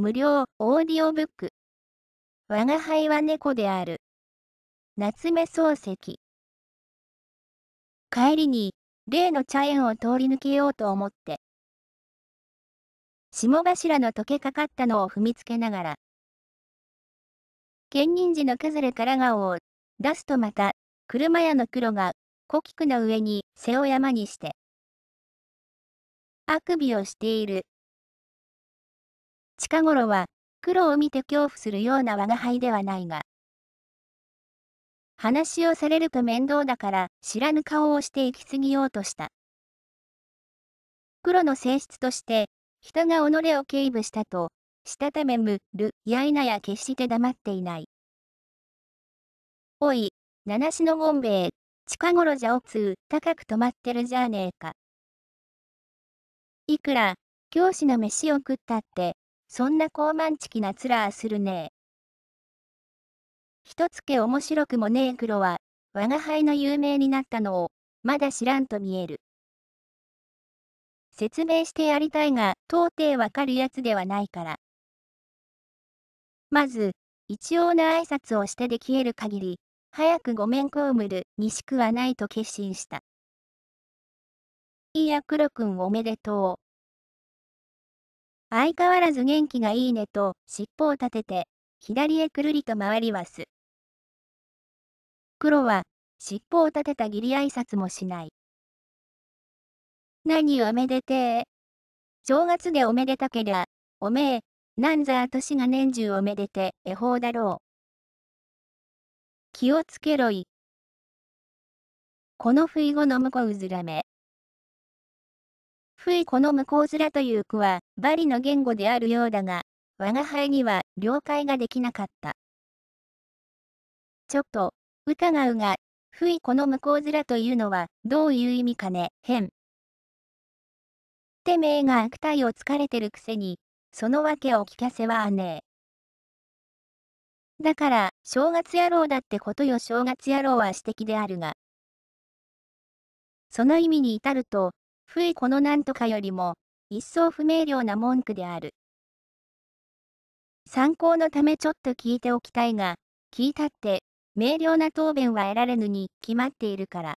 無料オーディオブック。我が輩は猫である。夏目漱石。帰りに、例の茶園を通り抜けようと思って。霜柱の溶けかかったのを踏みつけながら。建仁寺の崩れから顔を出すとまた、車屋の黒が、古菊の上に背を山にして。あくびをしている。近頃は、黒を見て恐怖するような我輩ではないが。話をされると面倒だから、知らぬ顔をして行き過ぎようとした。黒の性質として、人が己を警部したと、したためむる、やいなや決して黙っていない。おい、七しのゴンベ近頃じゃおつう、高く止まってるじゃねえか。いくら、教師の飯を食ったって、そんな高慢ちきなツラーするねえ。ひとつけ面白くもねえ黒は、我が輩の有名になったのを、まだ知らんと見える。説明してやりたいが、到底わかるやつではないから。まず、一応な挨拶をしてで消える限り、早くごめんこうむるにしくはないと決心した。いや黒くんおめでとう。相変わらず元気がいいねと、尻尾を立てて、左へくるりと回ります。黒は、尻尾を立てた義理挨拶もしない。何おめでてえ。正月でおめでたけりゃ、おめえ、なんざあ年が年中おめでて、えほうだろう。気をつけろい。この冬後を飲むこうずらめ。不意この向こう面という句は、バリの言語であるようだが、我輩には了解ができなかった。ちょっと、疑うが、不意この向こう面というのは、どういう意味かね、変。てめえが悪態をつかれてるくせに、そのわけを聞かせはあねえ。だから、正月野郎だってことよ正月野郎は指摘であるが。その意味に至ると、不意このなんとかよりも、一層不明瞭な文句である。参考のためちょっと聞いておきたいが、聞いたって、明瞭な答弁は得られぬに決まっているから。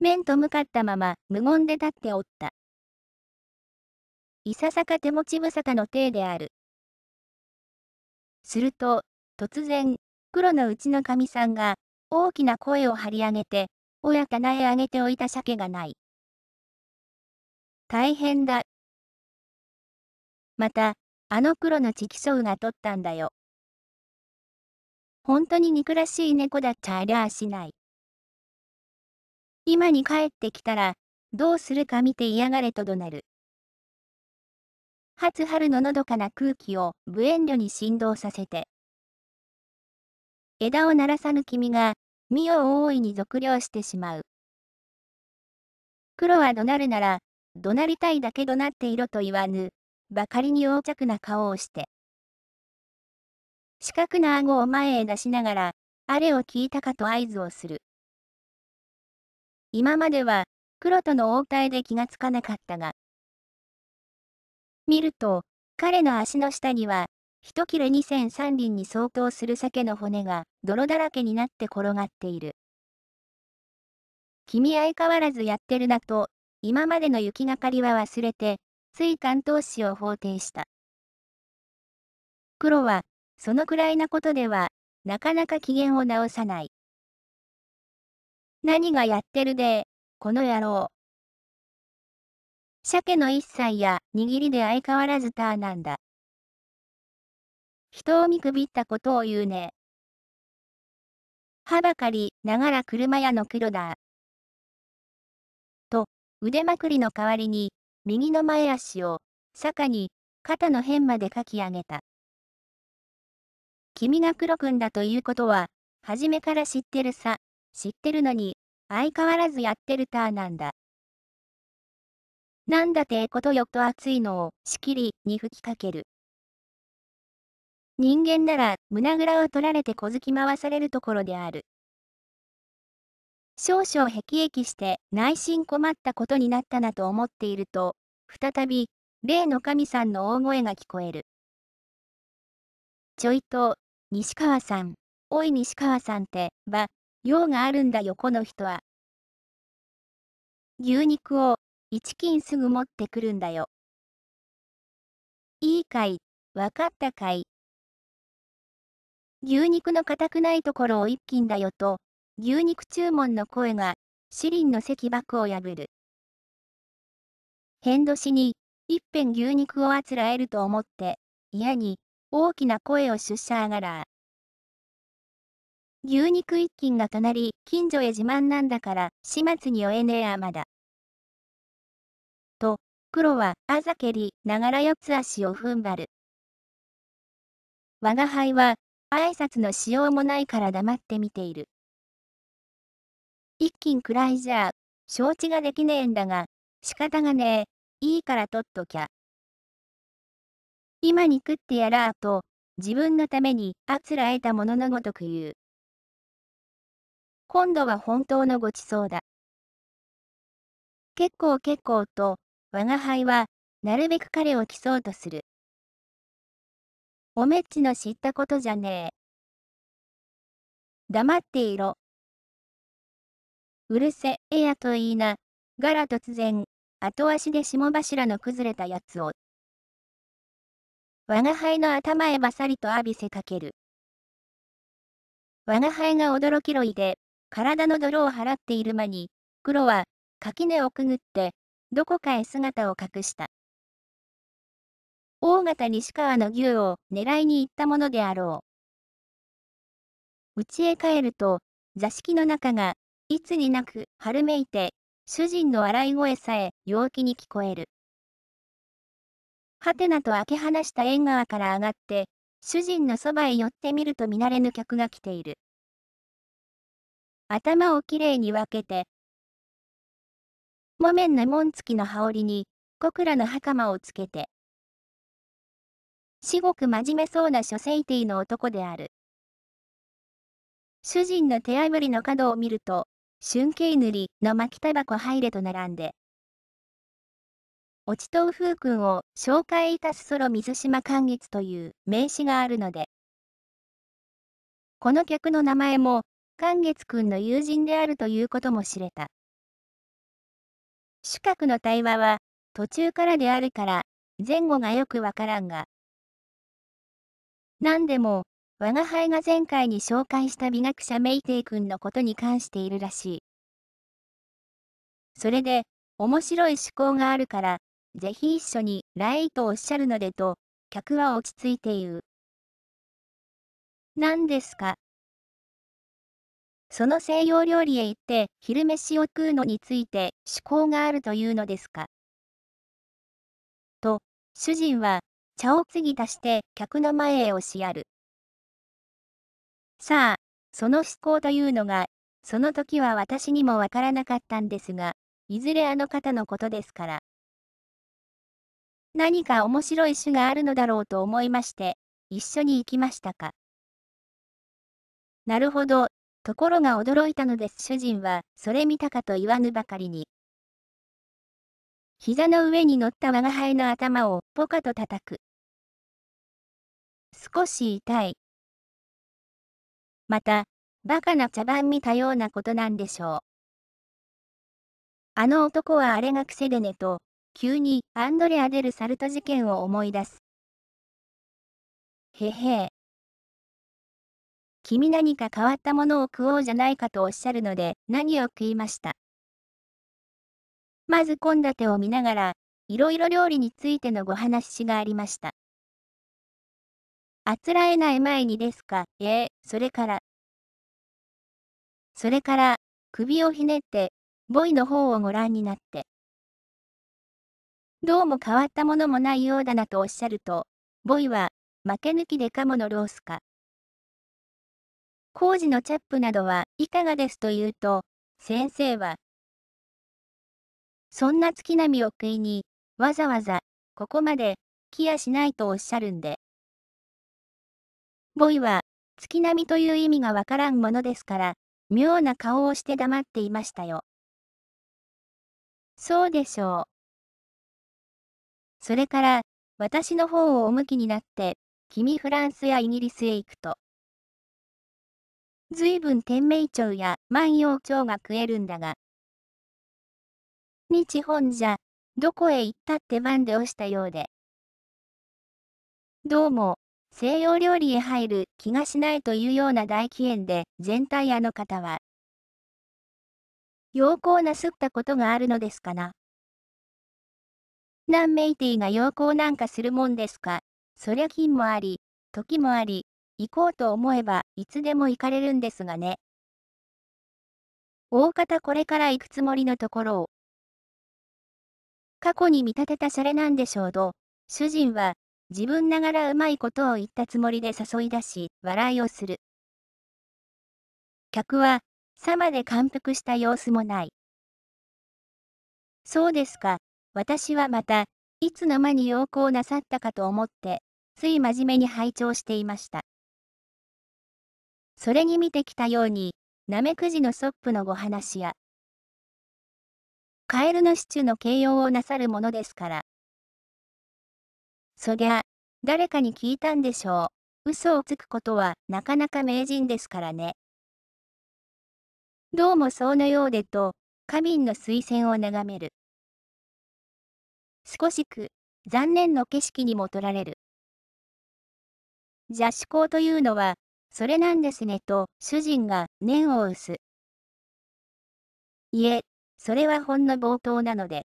面と向かったまま無言で立っておった。いささか手持ち無沙汰の体である。すると、突然、黒のうちのかみさんが、大きな声を張り上げて、親棚へあげておいた鮭がない。大変だ。また、あの黒のチキソウが取ったんだよ。本当に憎らしい猫だっちゃありゃあしない。今に帰ってきたら、どうするか見て嫌がれと怒鳴る。初春ののどかな空気を無遠慮に振動させて。枝を鳴らさぬ君が、身を大いに俗領してしまう。黒は怒鳴るなら、怒鳴りたいだけ怒鳴っていろと言わぬ、ばかりに横着な顔をして。四角な顎を前へ出しながら、あれを聞いたかと合図をする。今までは、黒との応対で気がつかなかったが、見ると、彼の足の下には、一切れ2003輪に相当する鮭の骨が泥だらけになって転がっている。君相変わらずやってるなと、今までの雪がかりは忘れて、つい関東市を法定した。黒は、そのくらいなことでは、なかなか機嫌を直さない。何がやってるで、この野郎。鮭の一切や握りで相変わらずターなんだ。人を見くびったことを言うね。はばかり、ながら車屋の黒だ。と、腕まくりの代わりに、右の前足を、坂に、肩の辺までかき上げた。君が黒くんだということは、初めから知ってるさ、知ってるのに、相変わらずやってるターなんだ。なんだてえことよと熱いのを、しきりに吹きかける。人間なら胸ぐらを取られて小突き回されるところである。少々へきえきして内心困ったことになったなと思っていると、再び、例の神さんの大声が聞こえる。ちょいと、西川さん、おい西川さんって、ば、用があるんだよこの人は。牛肉を、一斤すぐ持ってくるんだよ。いいかい、わかったかい。牛肉の硬くないところを一斤だよと、牛肉注文の声が、シリンの石爆を破る。変年に、一辺牛肉をあつらえると思って、嫌に、大きな声を出しゃあがら。牛肉一斤が隣、近所へ自慢なんだから、始末に追えねえあまだ。と、黒は、あざけり、ながら四つ足を踏ん張る。我が輩は、挨拶のしようもないから黙って見ている。一気くらいじゃ、承知ができねえんだが、仕方がねえ、いいから取っときゃ。今に食ってやらあと、自分のためにあつらえたもののごとく言う。今度は本当のごちそうだ。結構結構と、我が輩は、なるべく彼を競そうとする。おめっちの知ったことじゃねえ。黙っていろ。うるせえやといいな、がら突然、後足で霜柱の崩れたやつを。我が輩の頭へばさりと浴びせかける。我が輩が驚きろいで、体の泥を払っている間に、黒は垣根をくぐって、どこかへ姿を隠した。大型西川の牛を狙いに行ったものであろう。家へ帰ると、座敷の中が、いつになく春めいて、主人の笑い声さえ陽気に聞こえる。はてなと開け放した縁側から上がって、主人のそばへ寄ってみると見慣れぬ客が来ている。頭をきれいに分けて、木綿の紋付きの羽織に、小倉の袴をつけて、至極真面目そうな書生ティの男である。主人の手あぶりの角を見ると、春慶塗りの巻きタバコ入れと並んで。落ち豆風君を紹介いたすソロ水島寛月という名詞があるので。この客の名前も、寛月君の友人であるということも知れた。主客の対話は、途中からであるから、前後がよくわからんが、何でも、我が輩が前回に紹介した美学者メイテイ君のことに関しているらしい。それで、面白い趣向があるから、ぜひ一緒に来いとおっしゃるのでと、客は落ち着いて言う。何ですかその西洋料理へ行って昼飯を食うのについて趣向があるというのですかと、主人は茶を継ぎ足して客の前へ押しやる。さあ、その思考というのが、その時は私にもわからなかったんですが、いずれあの方のことですから。何か面白い種があるのだろうと思いまして、一緒に行きましたか。なるほど、ところが驚いたのです。主人は、それ見たかと言わぬばかりに。膝の上に乗った我が輩の頭をポカと叩く。少し痛い。また、バカな茶番見たようなことなんでしょう。あの男はあれが癖でねと、急にアンドレア・デル・サルト事件を思い出す。へへ君何か変わったものを食おうじゃないかとおっしゃるので、何を食いました。まず献立を見ながら、いろいろ料理についてのご話しがありました。あつらえない前にですか、ええ、それから。それから、首をひねって、ボイの方をご覧になって。どうも変わったものもないようだなとおっしゃると、ボイは、負け抜きでカモのロースか。工事のチャップなどはいかがですと言うと、先生は、そんな月並みを食いに、わざわざ、ここまで、来やしないとおっしゃるんで。ボイは、月並みという意味がわからんものですから、妙な顔をして黙っていましたよ。そうでしょう。それから、私の方をお向きになって、君フランスやイギリスへ行くと。ずいぶん天明町や万葉町が食えるんだが。日本じゃ、どこへ行ったって番で押したようで。どうも、西洋料理へ入る気がしないというような大気炎で、全体あの方は、陽光なすったことがあるのですかな。ンメイティが陽光なんかするもんですか。そりゃ金もあり、時もあり、行こうと思えば、いつでも行かれるんですがね。大方これから行くつもりのところを。過去に見立てたシャレなんでしょうど、主人は自分ながらうまいことを言ったつもりで誘い出し、笑いをする。客は、さまで感服した様子もない。そうですか、私はまた、いつの間に陽光なさったかと思って、つい真面目に拝聴していました。それに見てきたように、ナメクジのソップのご話や、カエルのシチューの形容をなさるものですから。そりゃ、誰かに聞いたんでしょう。嘘をつくことはなかなか名人ですからね。どうもそうのようでと、花瓶の水仙を眺める。少しく、残念の景色にも取られる。邪誌校というのは、それなんですねと、主人が念を薄。す。いえ、それはほんの冒頭なので。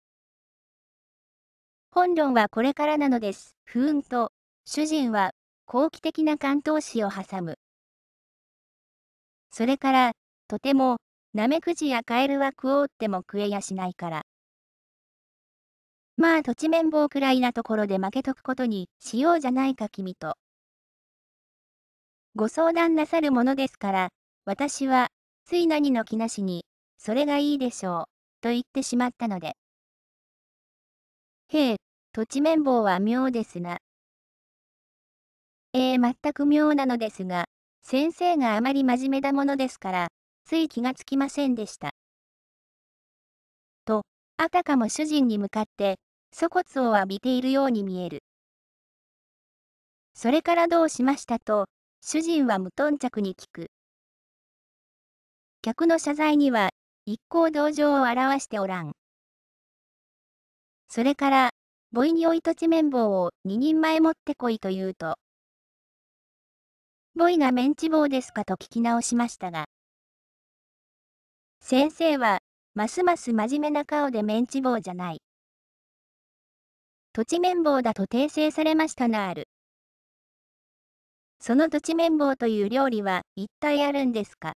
本論はこれからなのです。不運と、主人は、好奇的な関東史を挟む。それから、とても、ナメクジやカエルは食おうっても食えやしないから。まあ土地綿棒くらいなところで負けとくことにしようじゃないか君と。ご相談なさるものですから、私は、つい何の気なしに、それがいいでしょう、と言ってしまったので。へえ、土地綿棒は妙ですな。ええー、全く妙なのですが、先生があまり真面目なものですから、つい気がつきませんでした。と、あたかも主人に向かって、粗骨を浴びているように見える。それからどうしましたと、主人は無頓着に聞く。客の謝罪には、一向同情を表しておらん。それから、ボイにおい土地綿棒を2人前持ってこいと言うと、ボイがメンチ棒ですかと聞き直しましたが、先生は、ますます真面目な顔でメンチ棒じゃない。土地綿棒だと訂正されましたなある。その土地綿棒という料理は一体あるんですか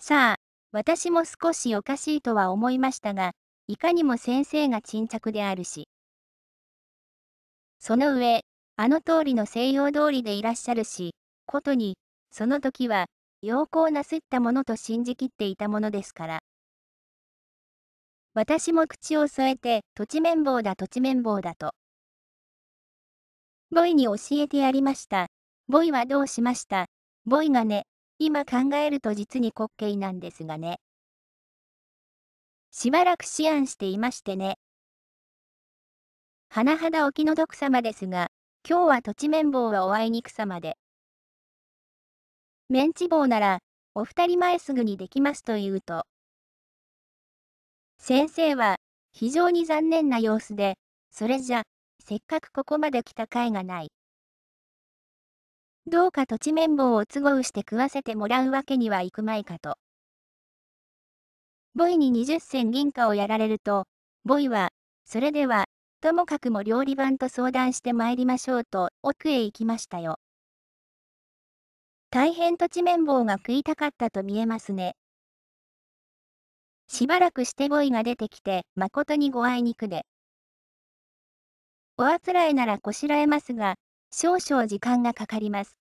さあ、私も少しおかしいとは思いましたが、いかにも先生が沈着であるし。その上、あの通りの西洋通りでいらっしゃるし、ことに、その時は、陽光なすったものと信じきっていたものですから。私も口を添えて、土地綿棒だ土地綿棒だと。ボイに教えてやりました。ボイはどうしましたボイがね、今考えると実に滑稽なんですがね。しばらく思案していましてね。甚だお気の毒様ですが、今日は土地綿棒はおあいにく様で。メンチ棒なら、お二人前すぐにできますと言うと。先生は、非常に残念な様子で、それじゃ、せっかくここまで来た甲斐がない。どうか土地綿棒を都合して食わせてもらうわけにはいくまいかと。ボイに20銭銀貨をやられると、ボイは、それでは、ともかくも料理番と相談して参りましょうと、奥へ行きましたよ。大変土地綿棒が食いたかったと見えますね。しばらくしてボイが出てきて、誠にごあいにくで。おあつらえならこしらえますが、少々時間がかかります。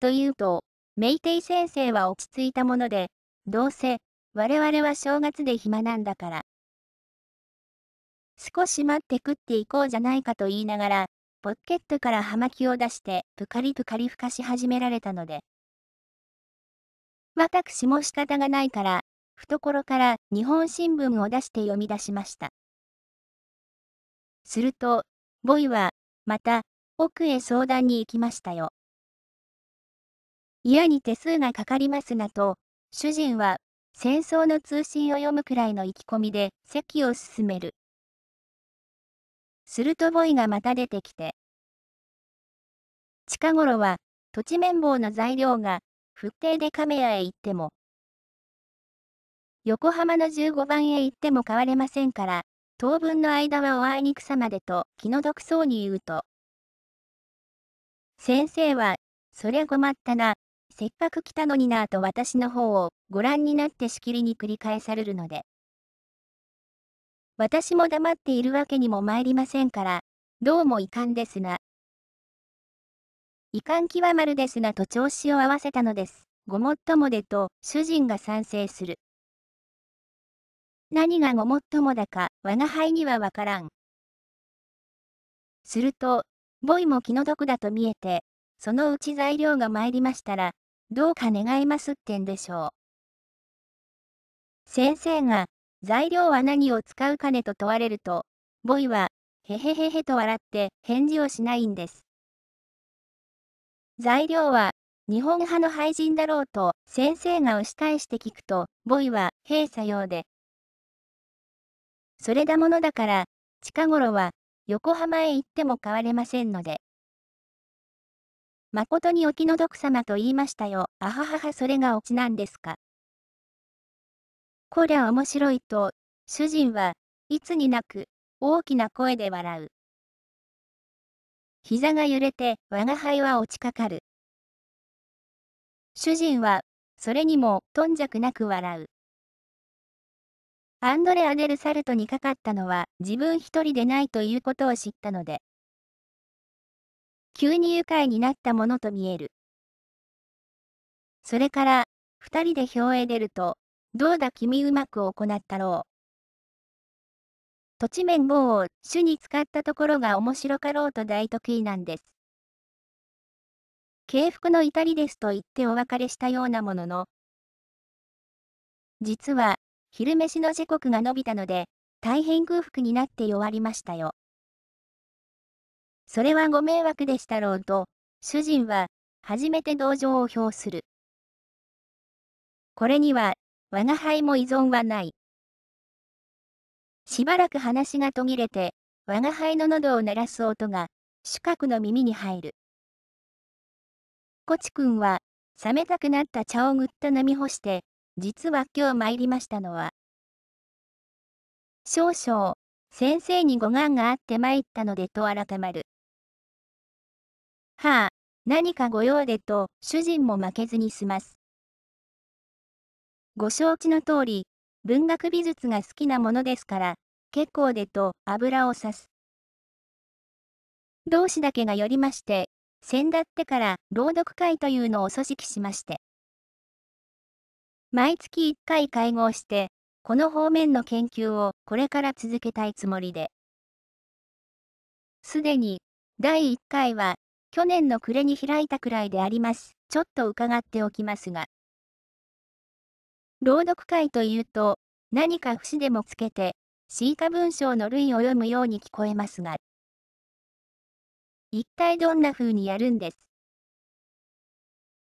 というと、メイテイ先生は落ち着いたもので、どうせ、我々は正月で暇なんだから。少し待って食っていこうじゃないかと言いながら、ポッケットから葉巻を出して、ぷかりぷかりふかし始められたので。私も仕方がないから、懐から日本新聞を出して読み出しました。すると、ボイは、また、奥へ相談に行きましたよ。嫌に手数がかかりますなと、主人は、戦争の通信を読むくらいの意気込みで席を進める。するとボイがまた出てきて、近頃は、土地綿棒の材料が、復定で亀屋へ行っても、横浜の15番へ行っても買われませんから、当分の間はおあいにくさまでと気の毒そうに言うと。先生は、そりゃ困ったな、せっかく来たのになぁと私の方をご覧になってしきりに繰り返されるので。私も黙っているわけにも参りませんから、どうも遺憾ですな。遺憾極まるですなと調子を合わせたのです。ごもっともでと主人が賛成する。何がごもっともだか、我が輩にはわからん。すると、ボイも気の毒だと見えて、そのうち材料が参りましたら、どうか願いますってんでしょう。先生が、材料は何を使うかねと問われると、ボイは、へへへへと笑って返事をしないんです。材料は、日本派の廃人だろうと先生が押し返して聞くと、ボイは、閉鎖用で。それだものだから、近頃は、横浜へ行っても変われませんので。誠にお気の毒様と言いましたよ。あはははそれがオチなんですか。こりゃ面白いと、主人はいつになく大きな声で笑う。膝が揺れて我が輩は落ちかかる。主人はそれにも頓弱なく笑う。アンドレア・デル・サルトにかかったのは自分一人でないということを知ったので。急に愉快になったものと見える。それから、二人で表へ出ると、どうだ君うまく行ったろう。土地面棒を主に使ったところが面白かろうと大得意なんです。敬服の至りですと言ってお別れしたようなものの、実は、昼飯の時刻が伸びたので、大変空腹になって弱りましたよ。それはご迷惑でしたろうと、主人は、初めて同情を表する。これには、我が輩も依存はない。しばらく話が途切れて、我が輩の喉を鳴らす音が、主角の耳に入る。コチ君は、冷めたくなった茶をぐっと飲み干して、実は今日参りましたのは、少々、先生にごがんがあって参ったのでと改まる。はあ、何かご用でと、主人も負けずに済ます。ご承知の通り、文学美術が好きなものですから、結構でと油をさす。同志だけがよりまして、先だってから朗読会というのを組織しまして。毎月1回会合して、この方面の研究をこれから続けたいつもりで。すでに、第1回は去年の暮れに開いたくらいであります。ちょっと伺っておきますが。朗読会というと、何か節でもつけて、シーた文章の類を読むように聞こえますが、一体どんな風にやるんです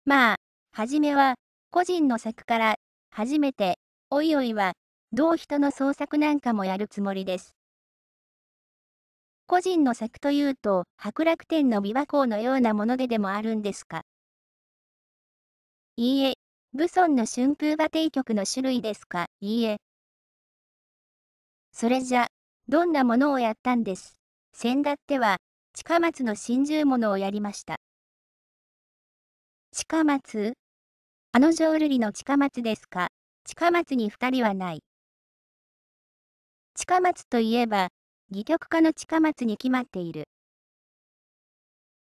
まあ、はじめは、個人の作から、初めて、おいおいは、どう人の創作なんかもやるつもりです。個人の作というと、白楽天の琵琶湖のようなものででもあるんですかいいえ、武尊の春風馬蹄局の種類ですかいいえ。それじゃ、どんなものをやったんです先だっては、近松の真珠物をやりました。近松あの浄瑠璃の近松ですか近松に二人はない。近松といえば、戯曲家の近松に決まっている。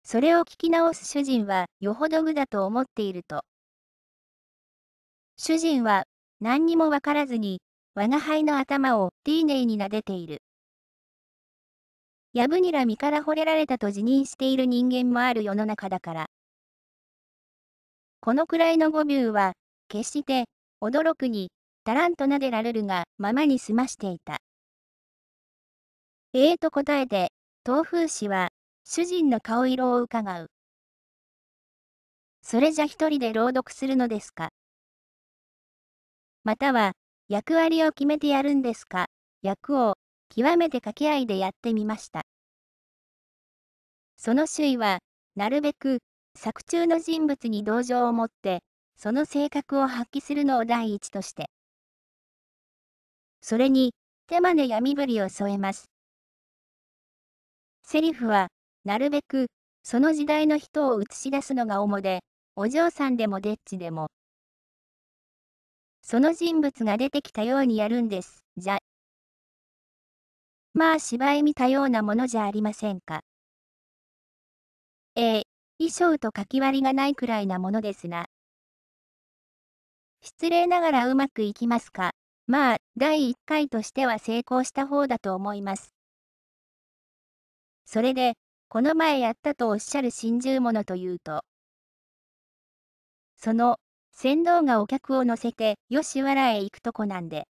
それを聞き直す主人は、よほど具だと思っていると。主人は、何にもわからずに、我が輩の頭を丁寧に撫でている。やぶにら身から惚れられたと自認している人間もある世の中だから。このくらいの語尾は、決して、驚くに、だらんとなでられるがままに済ましていた。ええー、と答えて、東風氏は、主人の顔色を伺う。それじゃ一人で朗読するのですかまたは、役割を決めてやるんですか役を、極めて掛け合いでやってみました。その周囲は、なるべく、作中の人物に同情を持って、その性格を発揮するのを第一として。それに、手まで闇ぶりを添えます。セリフは、なるべく、その時代の人を映し出すのが主で、お嬢さんでもデッチでも。その人物が出てきたようにやるんです、じゃ。まあ芝居見たようなものじゃありませんか。ええ、衣装と書き割りがないくらいなものですな。失礼ながらうまくいきますか。まあ、第1回としては成功した方だと思います。それで、この前やったとおっしゃる心中のというと、その、船頭がお客を乗せて吉原へ行くとこなんで、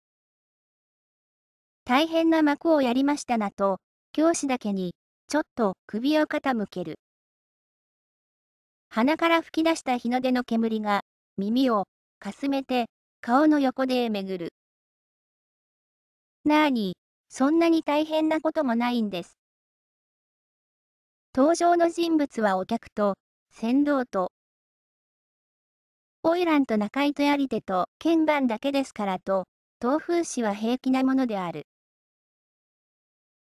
大変な幕をやりましたなと、教師だけに、ちょっと首を傾ける。鼻から吹き出した日の出の煙が、耳をかすめて、顔の横で巡る。なあに、そんなに大変なこともないんです。登場の人物はお客と、船頭と、オイランと中井とやり手と、鍵盤だけですからと、東風氏は平気なものである。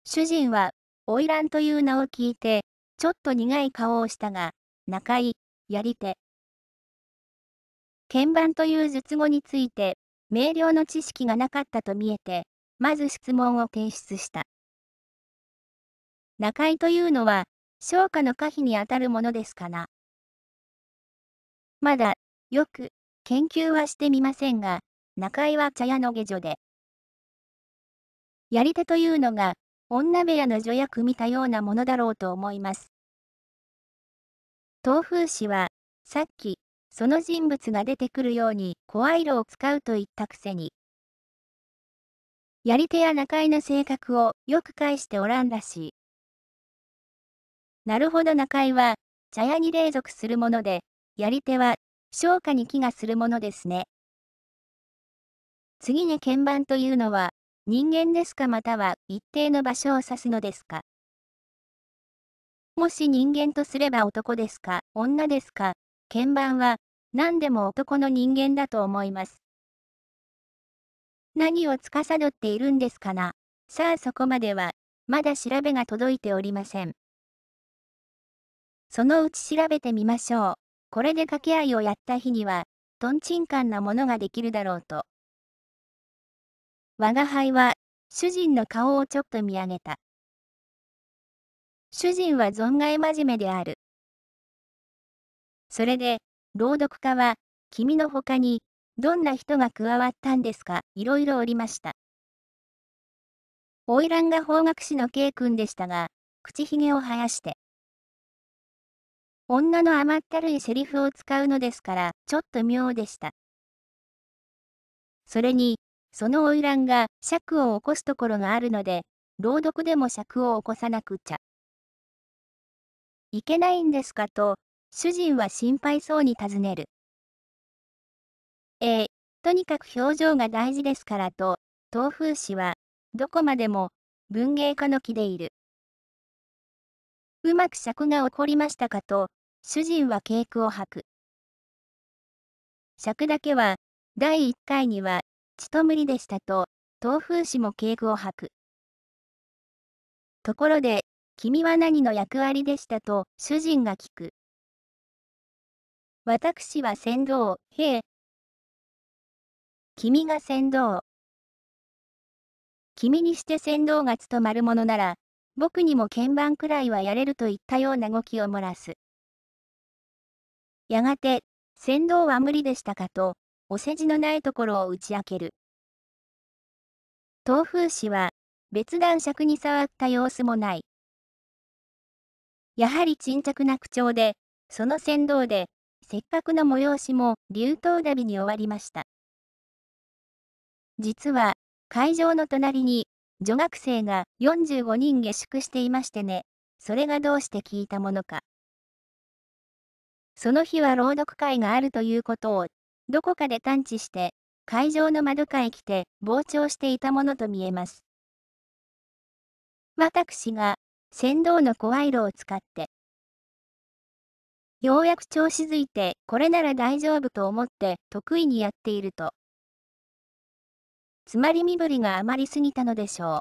主人は、オイランという名を聞いて、ちょっと苦い顔をしたが、中井、やり手。鍵盤という術語について、明瞭の知識がなかったと見えて、まず質問を提出した。中井というのは、消化の可否にあたるものですかな。まだ、よく、研究はしてみませんが、中井は茶屋の下女で。やり手というのが、女部屋の女役見たようなものだろうと思います。東風氏は、さっき、その人物が出てくるように声色を使うと言ったくせに。やり手や中井の性格をよく返しておらんらしい。なるほど中井は、茶屋に霊属するもので、やり手は、昇華に気がするものですね。次に鍵盤というのは、人間ですかまたは一定の場所を指すのですかもし人間とすれば男ですか女ですか鍵盤は、何でも男の人間だと思います。何を司っているんですかなさあそこまでは、まだ調べが届いておりません。そのうち調べてみましょう。これで掛け合いをやった日には、とんちんかんなものができるだろうと。我が輩は、主人の顔をちょっと見上げた。主人は存外真面目である。それで、朗読家は、君の他に、どんな人が加わったんですか、いろいろおりました。花魁が法学士の K 君でしたが、口ひげを生やして、女の甘ったるいセリフを使うのですから、ちょっと妙でした。それに、その花魁が尺を起こすところがあるので、朗読でも尺を起こさなくちゃ。いけないんですかと、主人は心配そうに尋ねる。ええとにかく表情が大事ですからと、東風氏は、どこまでも、文芸家の気でいる。うまく尺が起こりましたかと、主人はケークを履く。尺だけは、第1回には、血と無理でしたと、東風氏もケークを履く。ところで、君は何の役割でしたと、主人が聞く。私は先導、へえ。君が先導。君にして船頭が務まるものなら、僕にも鍵盤くらいはやれるといったような動きを漏らす。やがて、船頭は無理でしたかと、お世辞のないところを打ち明ける。東風氏は、別段尺に触った様子もない。やはり沈着な口調で、その船頭で、せっかくの催しも竜頭旅に終わりました。実は、会場の隣に、女学生が45人下宿していましてね、それがどうして聞いたものか。その日は朗読会があるということを、どこかで探知して、会場の窓から来て傍聴していたものと見えます。私が、船頭の声色を使って、ようやく調子づいて、これなら大丈夫と思って得意にやっていると、つまり身振りが余りすぎたのでしょう。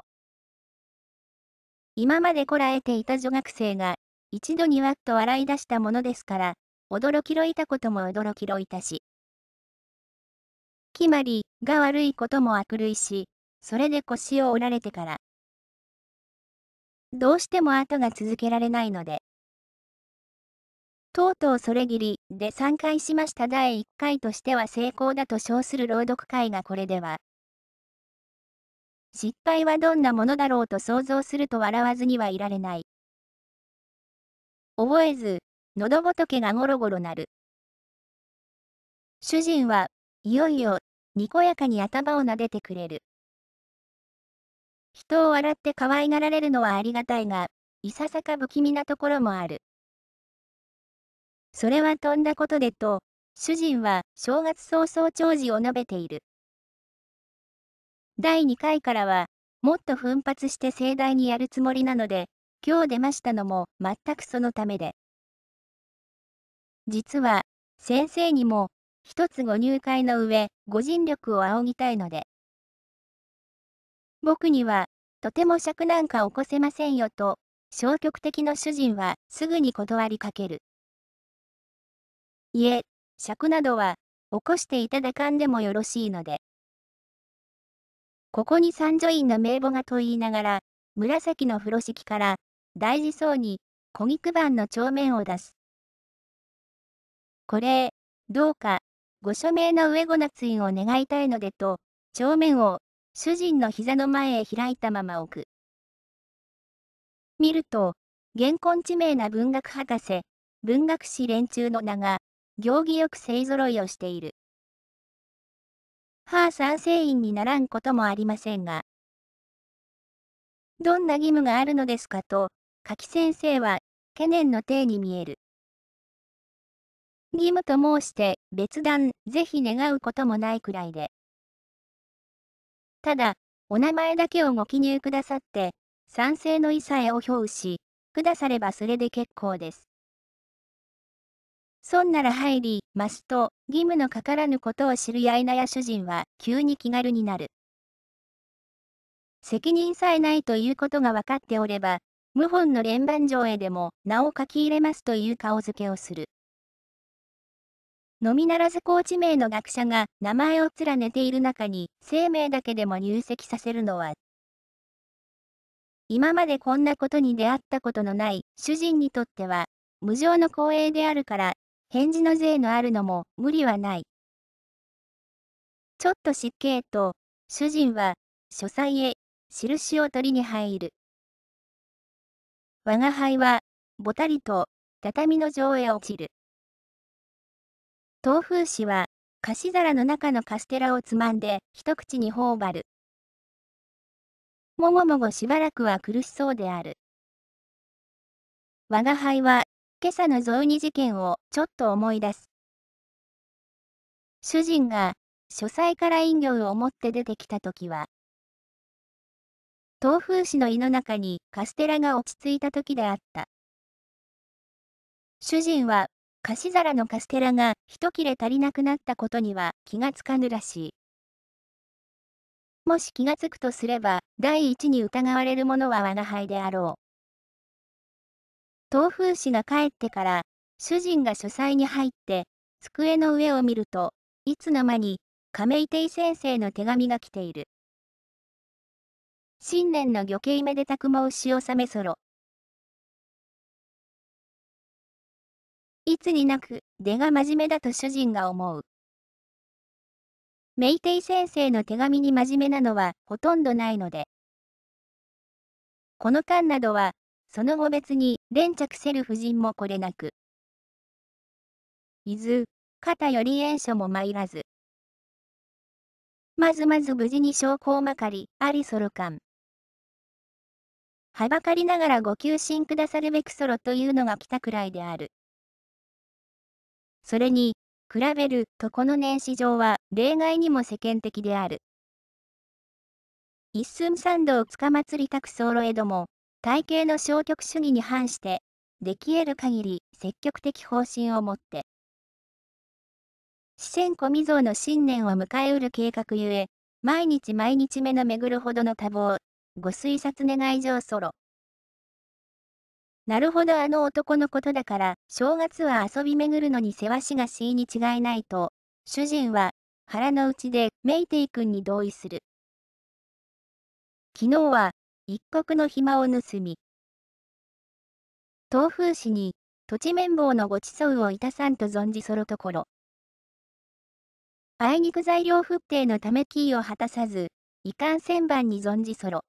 今までこらえていた女学生が、一度にわっと笑い出したものですから、驚きろいたことも驚きろいたし。決まりが悪いことも悪類し、それで腰を折られてから。どうしても後が続けられないので。とうとうそれぎりで3回しました第1回としては成功だと称する朗読会がこれでは。失敗はどんなものだろうと想像すると笑わずにはいられない。覚えず、喉仏がゴロゴロなる。主人は、いよいよ、にこやかに頭を撫でてくれる。人を笑って可愛がられるのはありがたいが、いささか不気味なところもある。それはとんだことでと、主人は正月早々長寿を述べている。第2回からは、もっと奮発して盛大にやるつもりなので、今日出ましたのも全くそのためで。実は、先生にも、一つご入会の上、ご尽力を仰ぎたいので。僕には、とても尺なんか起こせませんよと、消極的の主人はすぐに断りかける。いえ、尺などは、起こしていただかんでもよろしいので。ここに三女院の名簿がと言いながら、紫の風呂敷から、大事そうに、小菊番の帳面を出す。これ、どうか、ご署名の上ご捺印を願いたいのでと、帳面を、主人の膝の前へ開いたまま置く。見ると、原稿知名な文学博士、文学士連中の名が、行儀よく勢ぞろいをしている。あ賛成員にならんこともありませんが、どんな義務があるのですかと、柿先生は、懸念の体に見える。義務と申して別段ぜひ願うこともないくらいで。ただ、お名前だけをご記入くださって、賛成の意さえを表し、くださればそれで結構です。そんなら入りますと、義務のかからぬことを知るやいなや主人は急に気軽になる。責任さえないということが分かっておれば、謀反の連番上へでも名を書き入れますという顔付けをする。のみならず高知名の学者が名前を連ねている中に生命だけでも入籍させるのは、今までこんなことに出会ったことのない主人にとっては、無常の光栄であるから、返事の税のあるのも無理はない。ちょっと失敬と、主人は、書斎へ、印を取りに入る。我が輩は、ぼたりと、畳の上へ落ちる。東風氏は、菓子皿の中のカステラをつまんで、一口に頬張る。もごもごしばらくは苦しそうである。我が輩は、今朝の雑煮事件をちょっと思い出す。主人が、書斎から飲料を持って出てきたときは、豆腐市の胃の中にカステラが落ち着いたときであった。主人は菓子皿のカステラが一切れ足りなくなったことには気がつかぬらしい。もし気がつくとすれば、第一に疑われるものは我輩であろう。東風氏が帰ってから、主人が書斎に入って、机の上を見ると、いつの間に、亀井亭先生の手紙が来ている。新年の魚形めでたく申し納めそろ。いつになく、出が真面目だと主人が思う。メイテイ先生の手紙に真面目なのはほとんどないので。この間などは、その後別に連着せる夫人もこれなく。伊豆、肩より炎書も参らず。まずまず無事に証拠をまかり、ありそろかん。はばかりながらご求心くださるべくそろというのが来たくらいである。それに、比べるとこの年始上は例外にも世間的である。一寸三をつかまつりたくそろえども、体系の消極主義に反して、でき得る限り積極的方針を持って。四川古未曾の新年を迎えうる計画ゆえ、毎日毎日目の巡るほどの多忙、ご推察願い上ソロ。なるほどあの男のことだから、正月は遊び巡るのに世話しがしいに違いないと、主人は、腹の内で、メイテイ君に同意する。昨日は、一刻の暇を盗み、東風市に、土地綿棒のごちそうをいたさんと存じそろところ。あいにく材料復定のためキーを果たさず、いかん旋盤に存じそろ。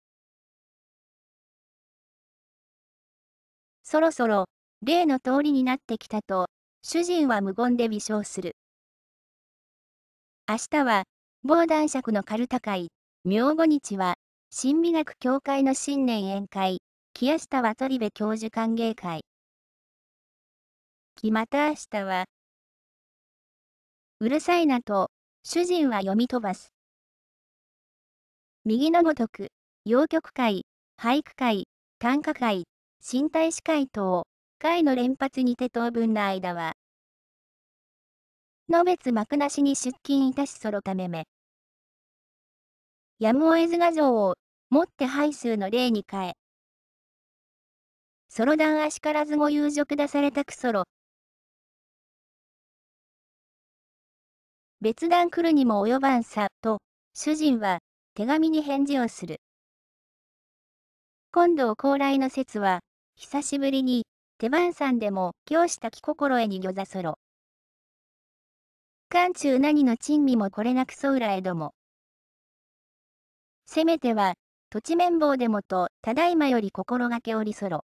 そろそろ、例の通りになってきたと、主人は無言で微笑する。明日は、防弾尺のカルタ会、明後日は、新美学協会の新年宴会、木下は鳥部教授歓迎会。また明日は、うるさいなと、主人は読み飛ばす。右のごとく、洋曲会、俳句会、短歌会、身体司会等、会の連発にて当分の間は、のべつ幕なしに出勤いたしそろためめ。やむを得ず画像を、もって配数の例に変え、そろだんあしからずご遊女下されたくそろ、別段来るにも及ばんさ、と、主人は、手紙に返事をする。今度高麗の説は、久しぶりに、手番さんでも、今日したき心得に御座そろ。寒中何の珍味もこれなくそうらえども。せめては、土地綿棒でもと、ただいまより心がけおりそろ。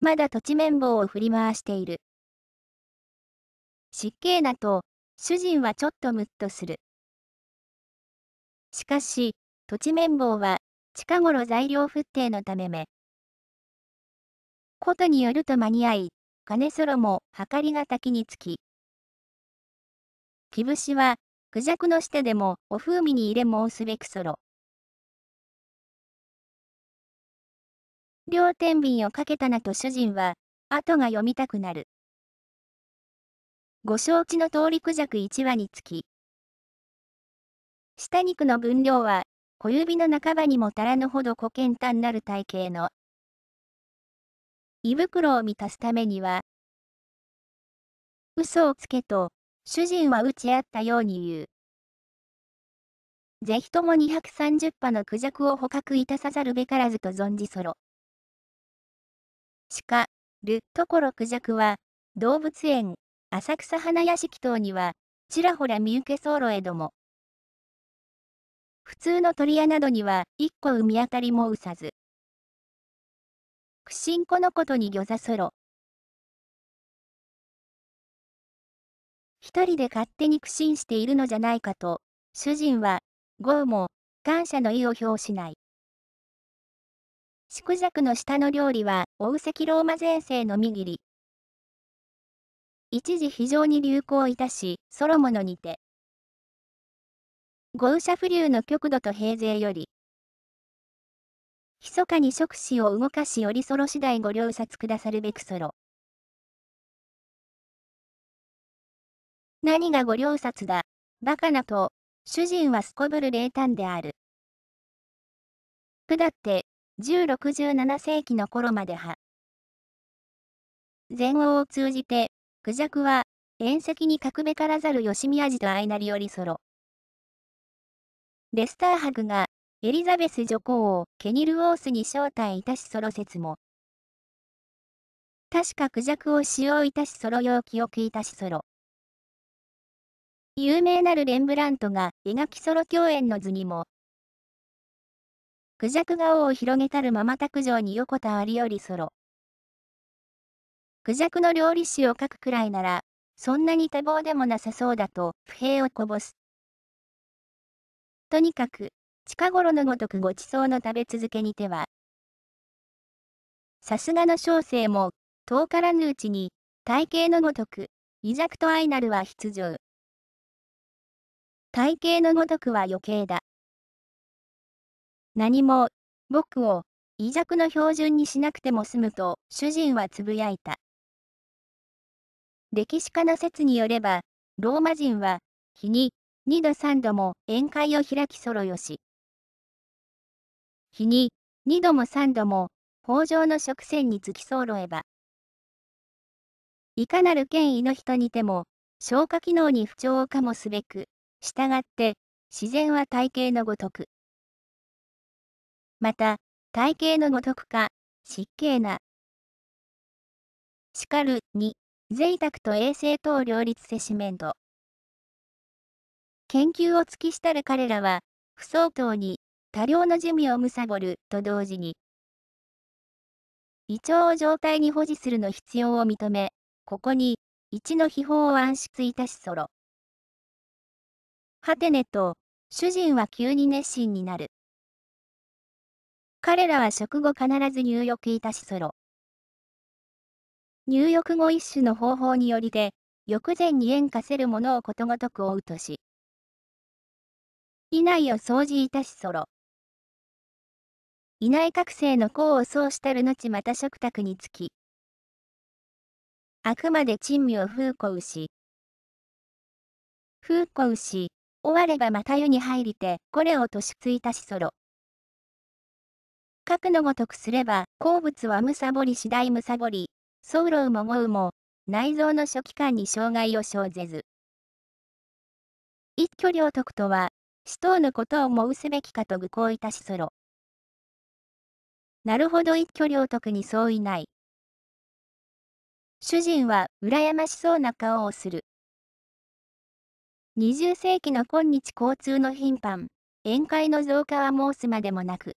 まだ土地綿棒を振り回している。失敬なと、主人はちょっとムッとする。しかし、土地綿棒は近頃材料不定のためめ。ことによると間に合い、金そろも、はりが滝につき。木節は、クジャクの下でも、お風味に入れ申すべくそろ。両天秤をかけたなと主人は、後が読みたくなる。ご承知の通りクジャク1羽につき。下肉の分量は小指の半ばにも足らぬほど小健端なる体型の。胃袋を満たすためには、嘘をつけと、主人は打ち合ったように言う。ぜひとも230羽のクジャクを捕獲いたさざるべからずと存じそろ。鹿、る、ところクジャクは、動物園、浅草花屋敷等には、ちらほら見受け候えども。普通の鳥屋などには一個産み当たりもうさず。苦心このことに魚座そろ。一人で勝手に苦心しているのじゃないかと、主人は、ゴーも、感謝の意を表しない。縮尺の下の料理は、大関ローマ前世のみぎり。一時非常に流行いたし、ソロモノにて。豪車不流の極度と平勢より。密かに触手を動かし折りそろ次第ご了察くださるべくそろ。何がご了察だ、バカなと、主人はすこぶる冷淡である。だって、1六十7世紀の頃までは。前王を通じて、クジャクは、縁石に格べからざる吉宮寺と相なりよりそろ。レスターハグが、エリザベス女皇をケニルウォースに招待いたしソロ説も。確かクジャクを使用いたしソロ用記憶いたしソロ。有名なるレンブラントが描きソロ共演の図にも、クジャクを広げたるまま卓上に横たわりよりソロ。クジャクの料理史を書くくらいなら、そんなに多忙でもなさそうだと、不平をこぼす。とにかく、近頃のごとくご馳走の食べ続けにては。さすがの小生も、遠からぬうちに、体型のごとく、イ弱クと愛なるは必要。体型のごとくは余計だ。何も、僕を、イ弱の標準にしなくても済むと、主人はつぶやいた。歴史家の説によれば、ローマ人は、日に、2度3度も宴会を開きそろよし。日に、2度も3度も、北条の食洗につきそろえば。いかなる権威の人にても、消化機能に不調をかもすべく、従って、自然は体型のごとく。また、体型のごとくか、失敬な。しかる、に、贅沢と衛生等両立せしめんど。研究を突きしたら彼らは、不相当に多量の寿命を貪ると同時に、胃腸を状態に保持するの必要を認め、ここに、一の秘宝を暗室いたしそろ。はてねと、主人は急に熱心になる。彼らは食後必ず入浴いたしそろ。入浴後一種の方法によりで、翌前に縁かせるものをことごとく追うとし。以内を掃除いたしそろ。以内覚醒の功を奏したる後また食卓につき。あくまで珍味を風行し。風行し、終わればまた湯に入りて、これを年ついたしそろ。核のごとくすれば、好物はむさぼり次第むさぼり、そうろうもごうも、内臓の初期間に障害を生ぜず。一挙両得とは、死闘のことを申すべきかと愚行いたしそろ。なるほど一挙両得に相違ない。主人は羨ましそうな顔をする。20世紀の今日交通の頻繁、宴会の増加は申すまでもなく。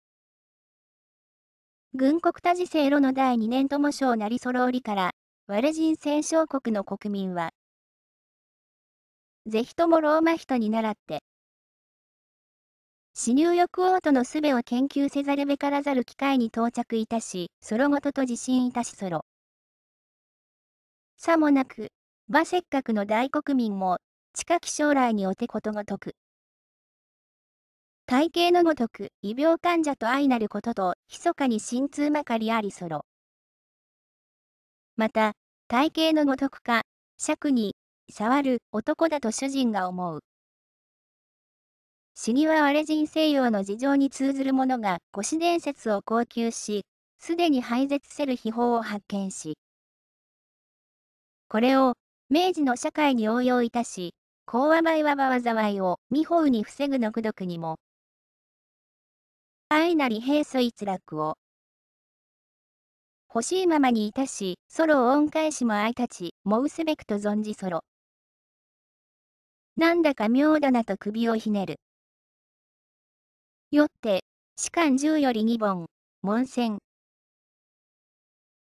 軍国多次制路の第二年とも章なりそろおりから、我人戦勝国の国民は、ぜひともローマ人に倣って、死入浴王との術を研究せざるべからざる機会に到着いたし、そろごとと自信いたしそろ。さもなく、馬せっかくの大国民も、近き将来におてことごとく。体型のごとく、異病患者と相なることと、密かに心痛まかりありそろ。また、体型のごとくか、尺に、触る男だと主人が思う。死にはあれ人西洋の事情に通ずるものが古市伝説を恒久し、すでに廃絶せる秘宝を発見し、これを明治の社会に応用いたし、講和梅は場災いを未法に防ぐの苦毒にも、愛なり平素逸楽を、欲しいままにいたし、ソロを恩返しも愛たち、もうすべくと存じソロ。なんだか妙だなと首をひねる。よって、士官10より2本、門戦。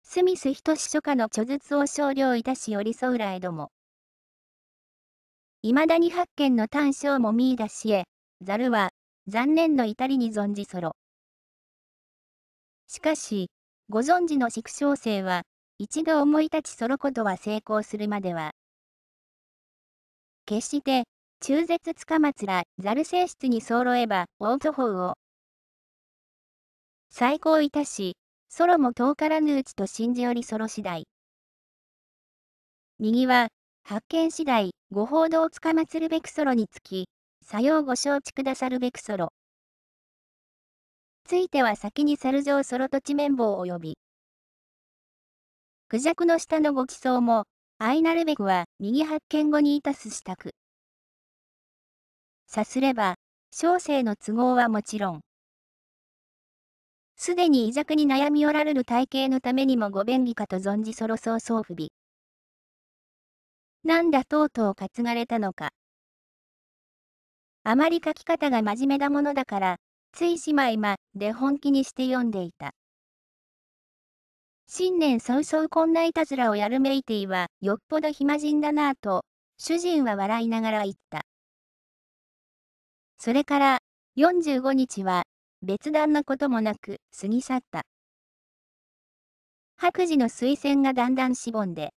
スミス等司書家の著述を少量いたし寄り添うらえども。未だに発見の短所も見出しえ、ざるは、残念の至りに存じそろ。しかし、ご存知の縮小生は、一度思い立ちそろことは成功するまでは、決して、中絶つかまつら、ザル性質に揃えば、大図法を。最高いたし、ソロも遠からぬうちと信じよりソロ次第。右は、発見次第、ご報道つかまつるべくソロにつき、さようご承知くださるべくソロ。ついては先に猿上ソロ土地綿棒呼び。クジャクの下のご馳走も、愛なるべくは右発見後にいたす支度。さすれば、小生の都合はもちろん。すでに遺弱に悩みおられる体型のためにもご便宜かと存じそろそろそう不備。なんだとうとう担がれたのか。あまり書き方が真面目なものだから、ついしまいまで本気にして読んでいた。新年早々こんないたずらをやるメイティは、よっぽど暇人だなぁと、主人は笑いながら言った。それから、45日は、別段なこともなく、過ぎ去った。白磁の水仙がだんだんしぼんで、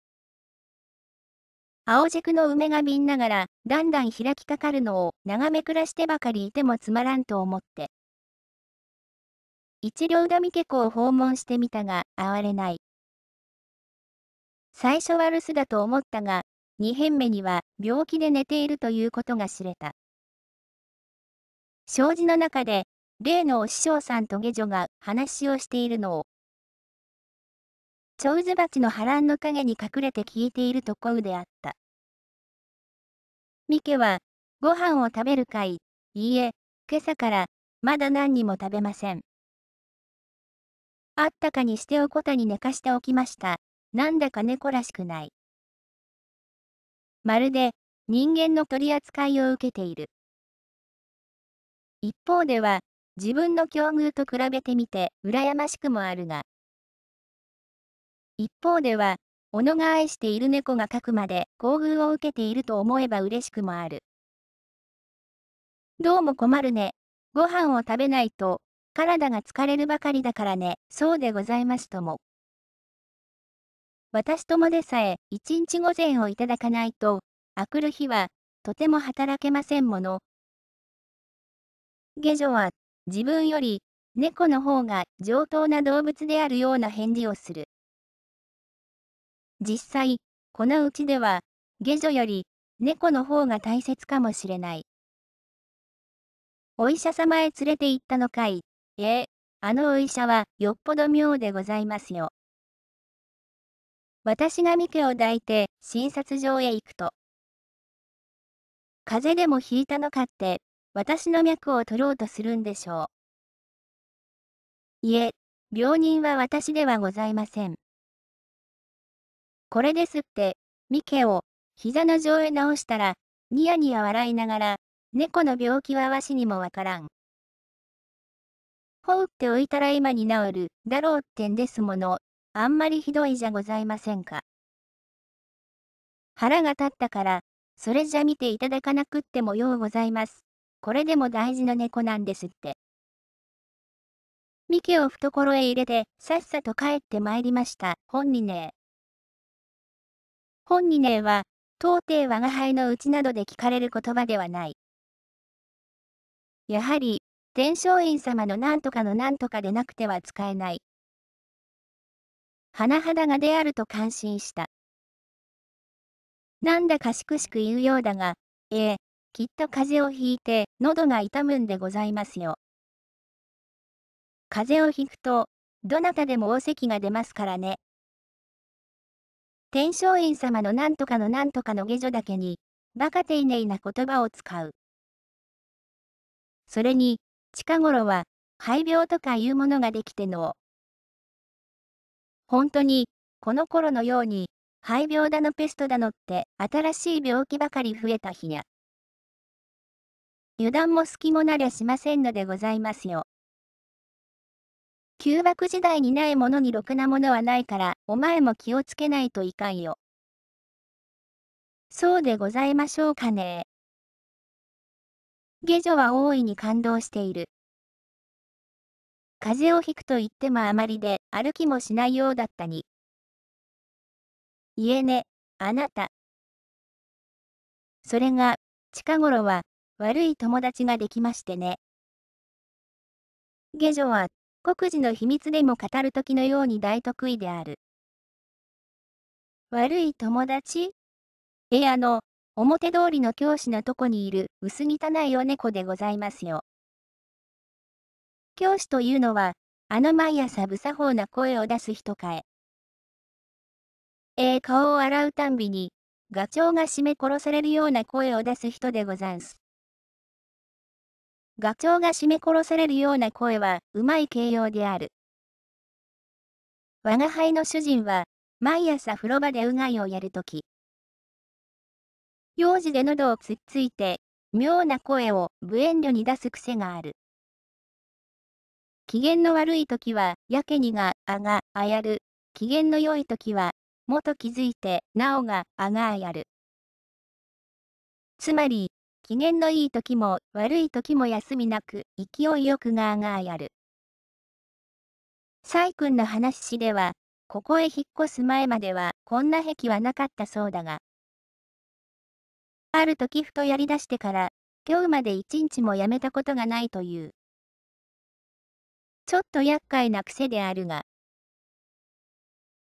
青軸の梅がびんながら、だんだん開きかかるのを眺め暮らしてばかりいてもつまらんと思って。一両田家湖を訪問してみたが、哀れない。最初は留守だと思ったが、二編目には病気で寝ているということが知れた。障子の中で、例のお師匠さんと下女が話をしているのを、チョウズバチの波乱の影に隠れて聞いているとこうであった。ミケは、ご飯を食べるかい、いいえ、今朝から、まだ何にも食べません。あったかにしておこたに寝かしておきました。なんだか猫らしくない。まるで、人間の取り扱いを受けている。一方では、自分の境遇と比べてみて、羨ましくもあるが。一方では、己が愛している猫が描くまで、厚遇を受けていると思えば嬉しくもある。どうも困るね。ご飯を食べないと、体が疲れるばかりだからね、そうでございますとも。私ともでさえ、一日午前をいただかないと、あくる日は、とても働けませんもの、下女は、自分より、猫の方が上等な動物であるような返事をする。実際、このうちでは、下女より、猫の方が大切かもしれない。お医者様へ連れて行ったのかい。ええ、あのお医者はよっぽど妙でございますよ。私がミケを抱いて診察場へ行くと。風邪でもひいたのかって私の脈を取ろうとするんでしょう。いえ、病人は私ではございません。これですって、ミケを、膝の上へ直したら、ニヤニヤ笑いながら、猫の病気はわしにもわからん。放っておいたら今に治る、だろうってんですもの、あんまりひどいじゃございませんか。腹が立ったから、それじゃ見ていただかなくってもようございます。これでも大事な猫なんですって。ミケを懐へ入れて、さっさと帰ってまいりました、本ニネ本ねえは、到底我が輩のうちなどで聞かれる言葉ではない。やはり、伝承院様の何とかの何とかでなくては使えない。はだがであると感心した。なんだかしくしく言うようだが、ええ、きっと風邪をひいて、喉が痛むんでございますよ。風邪をひくと、どなたでも大咳が出ますからね。天璋院様のなんとかのなんとかの下女だけに、バカ丁寧な言葉を使う。それに、近頃は、肺病とかいうものができての。本当に、この頃のように、肺病だのペストだのって新しい病気ばかり増えた日や。油断も隙もなれゃしませんのでございますよ。旧幕時代にないものにろくなものはないから、お前も気をつけないといかんよ。そうでございましょうかね。下女は大いに感動している。風邪をひくと言ってもあまりで、歩きもしないようだったに。いえね、あなた。それが、近頃は、悪い友達ができましてね。下女は、国事の秘密でも語る時のように大得意である。悪い友達え、あの、表通りの教師のとこにいる薄汚いお猫でございますよ。教師というのは、あの毎朝無作法な声を出す人かえ。えー、顔を洗うたんびに、ガチョウが絞め殺されるような声を出す人でござんす。ガチョウが絞め殺されるような声は、うまい形容である。我が輩の主人は、毎朝風呂場でうがいをやるとき、幼児で喉をつっついて、妙な声を無遠慮に出す癖がある。機嫌の悪いときは、やけにが、あが、あやる。機嫌の良いときは、もと気づいて、なおが、あがあやる。つまり、機嫌のいい時も悪い時も休みなく勢いよくガーガーやる。サイ君の話しでは、ここへ引っ越す前まではこんな癖はなかったそうだが、ある時ふとやりだしてから、今日まで一日もやめたことがないという。ちょっと厄介な癖であるが、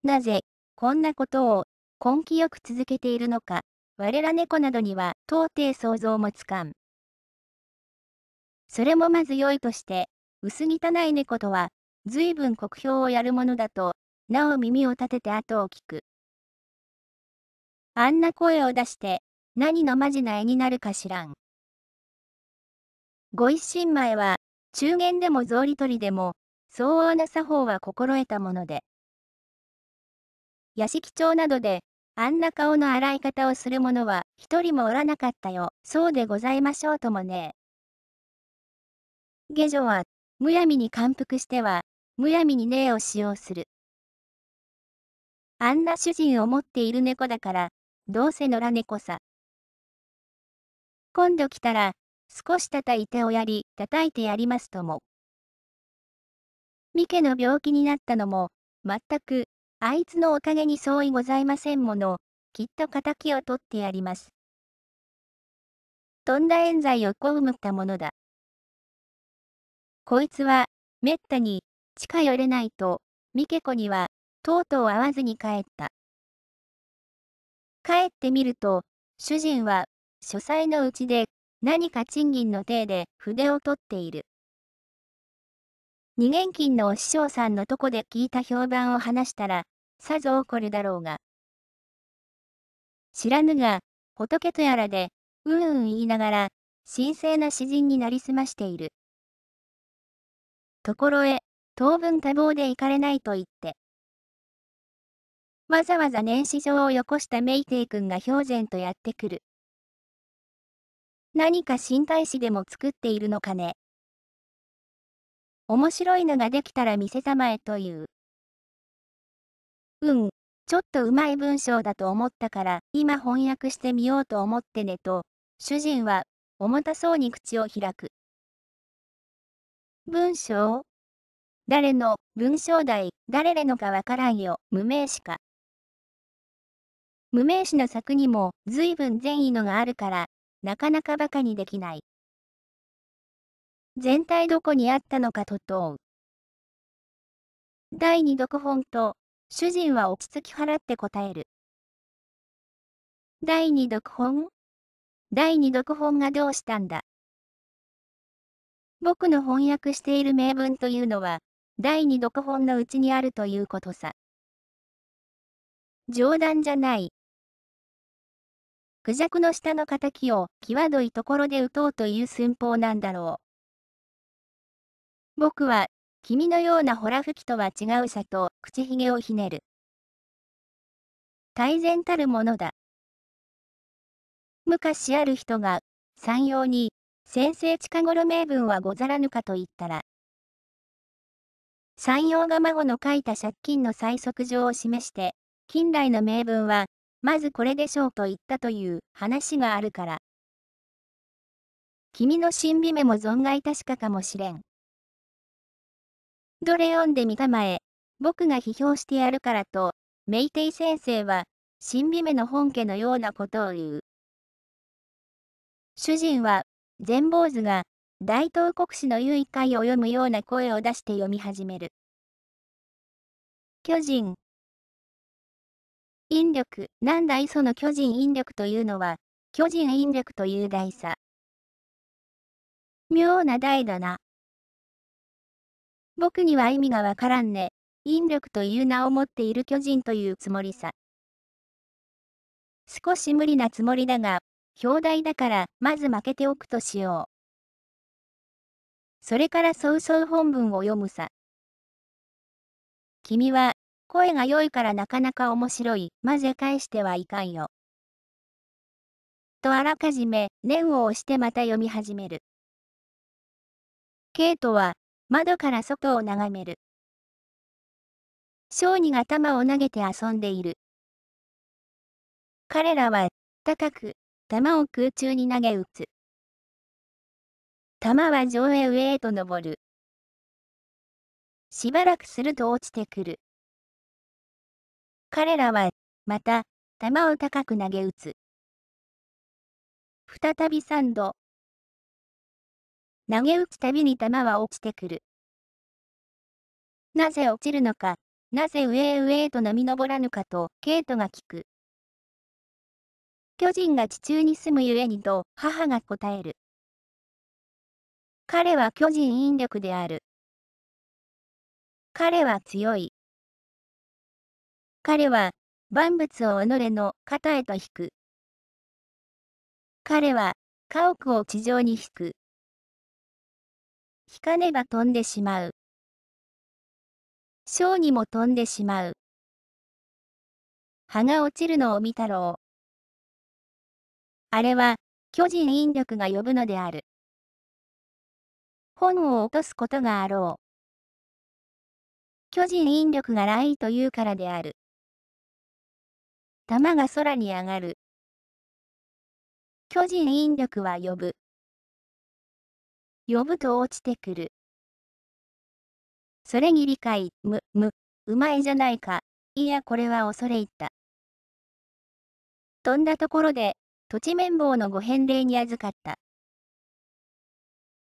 なぜ、こんなことを根気よく続けているのか。我ら猫などには到底想像もつかん。それもまず良いとして、薄汚い猫とは、随分酷評をやるものだと、なお耳を立てて後を聞く。あんな声を出して、何のまじな絵になるか知らん。ご一心前は、中元でも草履取りでも、相応な作法は心得たもので。屋敷町などで、あんな顔の洗い方をする者は一人もおらなかったよ。そうでございましょうともね。下女は、むやみに感服しては、むやみに霊を使用する。あんな主人を持っている猫だから、どうせ野良猫さ。今度来たら、少し叩いておやり、叩いてやりますとも。三毛の病気になったのも、全くあいつのおかげに相違ございませんもの、きっと仇を取ってやります。とんだ冤罪をこうむったものだ。こいつは、めったに、近寄れないと、三毛子には、とうとう会わずに帰った。帰ってみると、主人は、書斎のうちで、何か賃金の体で筆を取っている。二元金のお師匠さんのとこで聞いた評判を話したら、さぞ怒るだろうが。知らぬが、仏とやらで、うんうん言いながら、神聖な詩人になりすましている。ところへ、当分多忙で行かれないと言って。わざわざ年始状をよこしたメイテイ君が標然とやってくる。何か新体師でも作っているのかね。面白いのができたらせたまえという。うん、ちょっとうまい文章だと思ったから、今翻訳してみようと思ってねと、主人は、重たそうに口を開く。文章誰の文章題、誰れのかわからんよ、無名詞か。無名詞の作にも随分善意のがあるから、なかなかバカにできない。全体どこにあったのかと問う。第二読本と、主人は落ち着き払って答える。第二読本第二読本がどうしたんだ僕の翻訳している名文というのは、第二読本のうちにあるということさ。冗談じゃない。クジャクの下の敵を際どいところで打とうという寸法なんだろう。僕は、君のようなほら吹きとは違うさと、口ひげをひねる。大然たるものだ。昔ある人が、山陽に、先生近頃名分はござらぬかと言ったら、山陽が孫の書いた借金の催促状を示して、近来の名分は、まずこれでしょうと言ったという話があるから。君の神秘目も存外確かかもしれん。ドレオンでたまえ、僕が批評してやるからと、メイテイ先生は、神秘目の本家のようなことを言う。主人は、全坊主が、大東国史の唯一回を読むような声を出して読み始める。巨人。引力、なんだその巨人引力というのは、巨人引力という大さ。妙な大だな。僕には意味がわからんね。引力という名を持っている巨人というつもりさ。少し無理なつもりだが、表題だから、まず負けておくとしよう。それから早々本文を読むさ。君は、声が良いからなかなか面白い、まぜ返してはいかんよ。とあらかじめ、念を押してまた読み始める。ケイトは、窓から外を眺める。小児が玉を投げて遊んでいる。彼らは、高く、玉を空中に投げ打つ。玉は上へ上へと登る。しばらくすると落ちてくる。彼らは、また、玉を高く投げ打つ。再びン度、投げ打つたびに球は落ちてくる。なぜ落ちるのか、なぜ上へ上へと波登らぬかと、ケイトが聞く。巨人が地中に住むゆえにと、母が答える。彼は巨人引力である。彼は強い。彼は、万物を己の肩へと引く。彼は、家屋を地上に引く。引かねば飛んでしまう。章にも飛んでしまう。葉が落ちるのを見たろう。あれは、巨人引力が呼ぶのである。本を落とすことがあろう。巨人引力が雷というからである。玉が空に上がる。巨人引力は呼ぶ。呼ぶと落ちてくる。それに理解、む、む、うまいじゃないか。いや、これは恐れ入った。飛んだところで、土地綿棒のご返礼に預かった。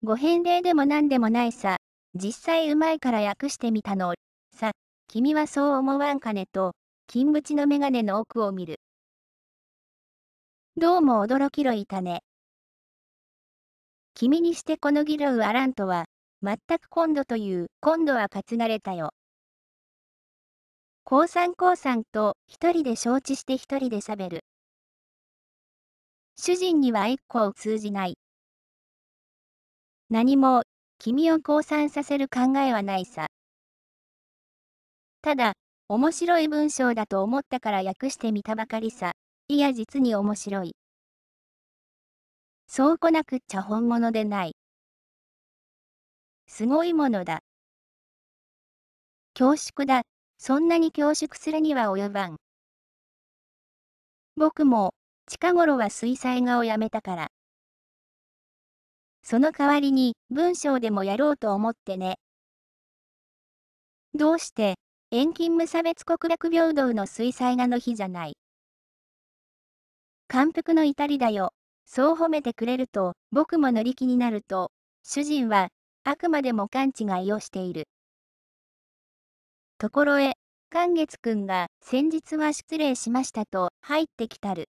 ご返礼でも何でもないさ、実際うまいから訳してみたの。さ、君はそう思わんかねと、金縁の眼鏡の奥を見る。どうも驚きろいたね。君にしてこの議論あらんとは、全く今度という、今度は担がれたよ。高三高三と、一人で承知して一人で喋る。主人には一個を通じない。何も、君を降参させる考えはないさ。ただ、面白い文章だと思ったから訳してみたばかりさ。いや実に面白い。そうこなくっちゃ本物でない。すごいものだ。恐縮だ。そんなに恐縮するには及ばん。僕も、近頃は水彩画をやめたから。その代わりに、文章でもやろうと思ってね。どうして、遠近無差別国略平等の水彩画の日じゃない。感服の至りだよ。そう褒めてくれると、僕も乗り気になると、主人は、あくまでも勘違いをしている。ところへ、寛月くんが、先日は失礼しましたと、入ってきたる。